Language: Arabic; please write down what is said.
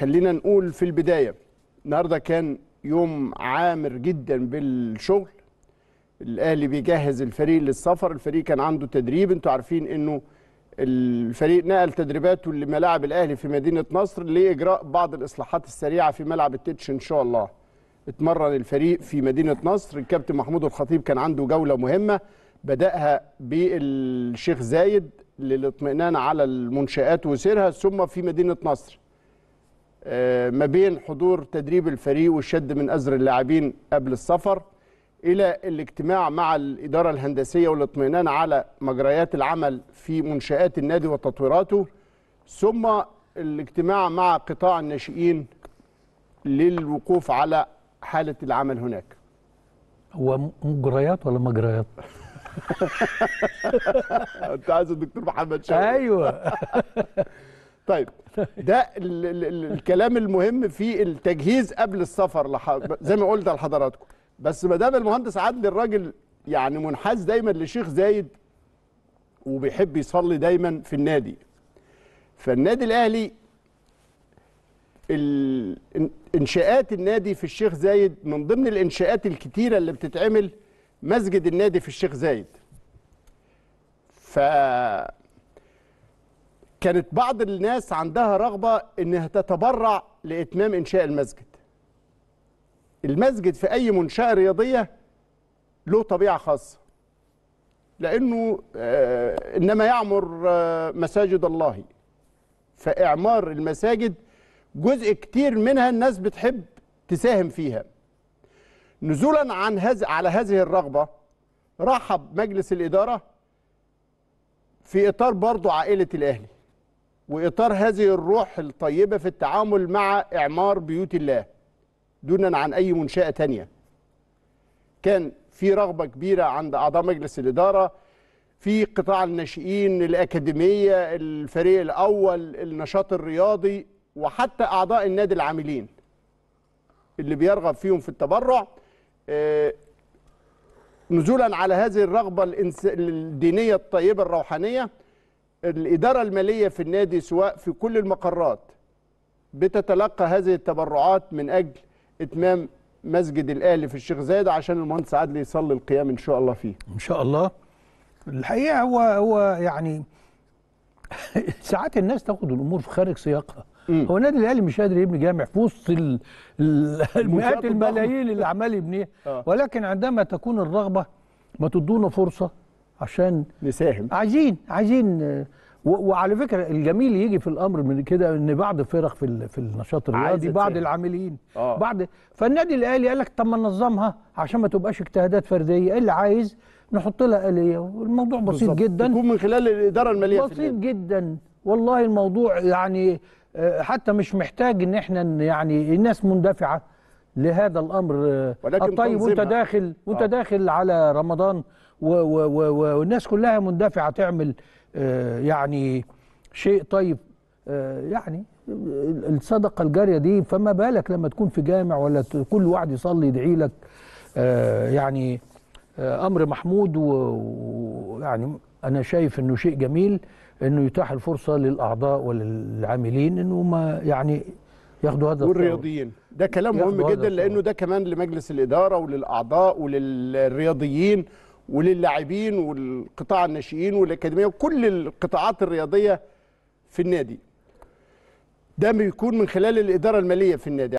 خلينا نقول في البداية النهاردة كان يوم عامر جدا بالشغل الأهلي بيجهز الفريق للسفر الفريق كان عنده تدريب انتوا عارفين انه الفريق نقل تدريباته لملاعب الأهلي في مدينة نصر لإجراء بعض الإصلاحات السريعة في ملعب التتش إن شاء الله اتمرن الفريق في مدينة نصر الكابتن محمود الخطيب كان عنده جولة مهمة بدأها بالشيخ زايد للاطمئنان على المنشآت وسيرها ثم في مدينة نصر آه، ما بين حضور تدريب الفريق والشد من أزر اللاعبين قبل السفر إلى الاجتماع مع الإدارة الهندسية والاطمئنان على مجريات العمل في منشآت النادي وتطويراته ثم الاجتماع مع قطاع الناشئين للوقوف على حالة العمل هناك هو مجريات ولا مجريات؟ انت عايز الدكتور محمد شوقي ايوه طيب ده ال ال ال الكلام المهم في التجهيز قبل السفر لح... زي ما قلت لحضراتكم بس ما دام المهندس عدلي الراجل يعني منحاز دايما لشيخ زايد وبيحب يصلي دايما في النادي فالنادي الاهلي انشاءات النادي في الشيخ زايد من ضمن الانشاءات الكتيره اللي بتتعمل مسجد النادي في الشيخ زايد ف كانت بعض الناس عندها رغبة أنها تتبرع لإتمام إنشاء المسجد المسجد في أي منشأة رياضية له طبيعة خاصة لأنه آه، إنما يعمر آه، مساجد الله فإعمار المساجد جزء كتير منها الناس بتحب تساهم فيها نزولا عن هز على هذه الرغبة رحب مجلس الإدارة في إطار برضو عائلة الأهلي واطار هذه الروح الطيبه في التعامل مع اعمار بيوت الله دونا عن اي منشاه تانية كان في رغبه كبيره عند اعضاء مجلس الاداره في قطاع الناشئين الاكاديميه الفريق الاول النشاط الرياضي وحتى اعضاء النادي العاملين اللي بيرغب فيهم في التبرع آه، نزولا على هذه الرغبه الدينيه الطيبه الروحانيه الإدارة المالية في النادي سواء في كل المقرات بتتلقى هذه التبرعات من أجل إتمام مسجد الأهلي في الشيخ زايد عشان المهندس عادل يصلي القيام إن شاء الله فيه إن شاء الله الحقيقة هو هو يعني ساعات الناس تاخد الأمور في خارج سياقها مم. هو النادي الاهلي مش قادر يبني جامع في وسط المئات الملايين اللي عمال يبنيها آه. ولكن عندما تكون الرغبه ما تدونا فرصه عشان نساهم عايزين عايزين وعلى فكره الجميل يجي في الامر من كده ان بعض فرق في في النشاط الرياضي بعض العاملين آه. بعض فالنادي الاهلي قال لك طب ما ننظمها عشان ما تبقاش اجتهادات فرديه إيه اللي عايز نحط لها اليه والموضوع بسيط بالزبط. جدا تكون من خلال الاداره الماليه بسيط جدا والله الموضوع يعني آه، حتى مش محتاج ان احنا يعني الناس مندفعه لهذا الامر ولكن طيب وانت داخل وانت آه. داخل على رمضان والناس كلها مندفعه تعمل آه، يعني شيء طيب آه، يعني الصدقه الجاريه دي فما بالك لما تكون في جامع ولا كل واحد يصلي يدعي لك يعني امر محمود ويعني انا شايف انه شيء جميل انه يتاح الفرصه للاعضاء وللعاملين انه ما يعني ياخدوا هذا والرياضيين ده كلام مهم جدا لانه ده كمان لمجلس الاداره وللاعضاء وللرياضيين وللاعبين والقطاع الناشئين والاكاديميه وكل القطاعات الرياضيه في النادي ده بيكون من خلال الاداره الماليه في النادي